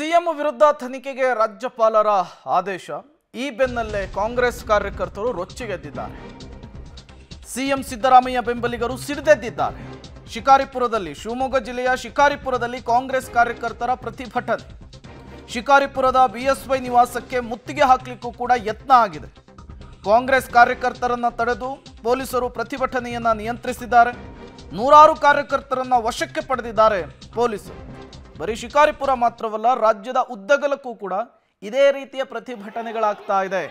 CM ವಿರುದ್ಧ ತನಿಖೆಗೆ ರಾಜ್ಯಪಾಲರ ಆದೇಶ ಈ ಬೆನ್ನಲ್ಲೇ ಕಾಂಗ್ರೆಸ್ ಕಾರ್ಯಕರ್ತರು ರೊಚ್ಚಿಗೆದ್ದಿದ್ದಾರೆ ಸಿಎಂ ಸಿದ್ದರಾಮಯ್ಯ ಬೆಂಬಲಿಗರು ಸಿಡಿದೆದ್ದಿದ್ದಾರೆ ಶಿಕಾರಿಪುರದಲ್ಲಿ ಶಿವಮೊಗ್ಗ ಜಿಲ್ಲೆಯ ಶಿಕಾರಿಪುರದಲ್ಲಿ ಕಾಂಗ್ರೆಸ್ ಕಾರ್ಯಕರ್ತರ ಪ್ರತಿಭಟನೆ ಶಿಕಾರಿಪುರದ ಬಿಎಸ್ವೈ ನಿವಾಸಕ್ಕೆ ಮುತ್ತಿಗೆ ಹಾಕಲಿಕ್ಕೂ ಕೂಡ ಯತ್ನ ಆಗಿದೆ ಕಾಂಗ್ರೆಸ್ ಕಾರ್ಯಕರ್ತರನ್ನ ತಡೆದು ಪೊಲೀಸರು ಪ್ರತಿಭಟನೆಯನ್ನ ನಿಯಂತ್ರಿಸಿದ್ದಾರೆ ನೂರಾರು ಕಾರ್ಯಕರ್ತರನ್ನ ವಶಕ್ಕೆ ಪಡೆದಿದ್ದಾರೆ ಪೊಲೀಸರು ಬರೀ ಶಿಕಾರಿಪುರ ಮಾತ್ರವಲ್ಲ ರಾಜ್ಯದ ಉದ್ದಗಲಕ್ಕೂ ಕೂಡ ಇದೇ ರೀತಿಯ ಪ್ರತಿಭಟನೆಗಳಾಗ್ತಾ ಇದೆ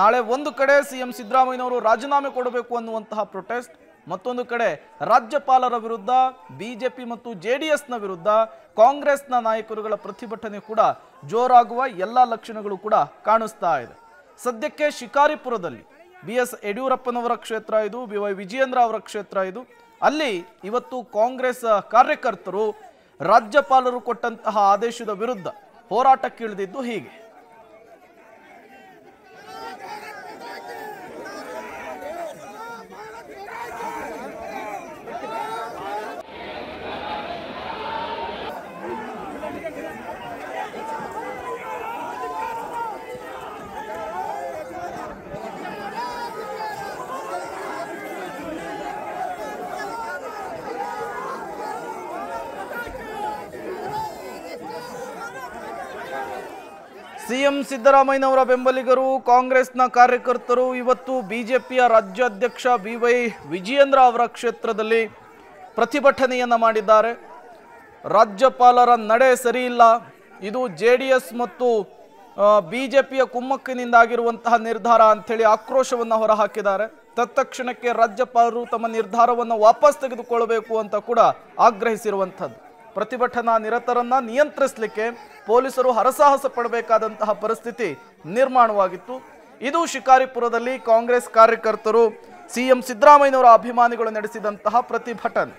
ನಾಳೆ ಒಂದು ಕಡೆ ಸಿಎಂ ಸಿದ್ದರಾಮಯ್ಯನವರು ರಾಜೀನಾಮೆ ಕೊಡಬೇಕು ಅನ್ನುವಂತಹ ಪ್ರೊಟೆಸ್ಟ್ ಮತ್ತೊಂದು ಕಡೆ ರಾಜ್ಯಪಾಲರ ವಿರುದ್ಧ ಬಿಜೆಪಿ ಮತ್ತು ಜೆ ಡಿ ಎಸ್ನ ವಿರುದ್ಧ ಕಾಂಗ್ರೆಸ್ನ ನಾಯಕರುಗಳ ಪ್ರತಿಭಟನೆ ಕೂಡ ಜೋರಾಗುವ ಎಲ್ಲ ಲಕ್ಷಣಗಳು ಕೂಡ ಕಾಣಿಸ್ತಾ ಇದೆ ಸದ್ಯಕ್ಕೆ ಶಿಕಾರಿಪುರದಲ್ಲಿ ಬಿ ಎಸ್ ಯಡಿಯೂರಪ್ಪನವರ ಕ್ಷೇತ್ರ ಇದು ಬಿ ವೈ ವಿಜಯೇಂದ್ರ ಅವರ ಕ್ಷೇತ್ರ ಇದು ಅಲ್ಲಿ ಇವತ್ತು ಕಾಂಗ್ರೆಸ್ ಕಾರ್ಯಕರ್ತರು ರಾಜ್ಯಪಾಲರು ಕೊಟ್ಟಂತಹ ಆದೇಶದ ವಿರುದ್ಧ ಹೋರಾಟಕ್ಕಿಳಿದಿದ್ದು ಹೀಗೆ ಸಿಎಂ ಸಿದ್ದರಾಮಯ್ಯನವರ ಬೆಂಬಲಿಗರು ಕಾಂಗ್ರೆಸ್ನ ಕಾರ್ಯಕರ್ತರು ಇವತ್ತು ಬಿಜೆಪಿಯ ರಾಜ್ಯಾಧ್ಯಕ್ಷ ಬಿ ವೈ ವಿಜಯೇಂದ್ರ ಅವರ ಕ್ಷೇತ್ರದಲ್ಲಿ ಪ್ರತಿಭಟನೆಯನ್ನು ಮಾಡಿದ್ದಾರೆ ರಾಜ್ಯಪಾಲರ ನಡೆ ಸರಿಯಿಲ್ಲ ಇದು ಜೆ ಮತ್ತು ಬಿ ಜೆ ಪಿಯ ಕುಮ್ಮಕ್ಕಿನಿಂದಾಗಿರುವಂತಹ ನಿರ್ಧಾರ ಅಂಥೇಳಿ ಆಕ್ರೋಶವನ್ನು ಹೊರಹಾಕಿದ್ದಾರೆ ತತ್ಕ್ಷಣಕ್ಕೆ ರಾಜ್ಯಪಾಲರು ತಮ್ಮ ನಿರ್ಧಾರವನ್ನು ವಾಪಸ್ ತೆಗೆದುಕೊಳ್ಳಬೇಕು ಅಂತ ಕೂಡ ಆಗ್ರಹಿಸಿರುವಂಥದ್ದು ಪ್ರತಿಭಟನಾ ನಿರತರನ್ನ ನಿಯಂತ್ರಿಸಲಿಕ್ಕೆ ಪೊಲೀಸರು ಹರಸಾಹಸ ಪಡಬೇಕಾದಂತಹ ಪರಿಸ್ಥಿತಿ ನಿರ್ಮಾಣವಾಗಿತ್ತು ಇದು ಶಿಕಾರಿಪುರದಲ್ಲಿ ಕಾಂಗ್ರೆಸ್ ಕಾರ್ಯಕರ್ತರು ಸಿಎಂ ಸಿದ್ದರಾಮಯ್ಯನವರ ಅಭಿಮಾನಿಗಳು ನಡೆಸಿದಂತಹ ಪ್ರತಿಭಟನೆ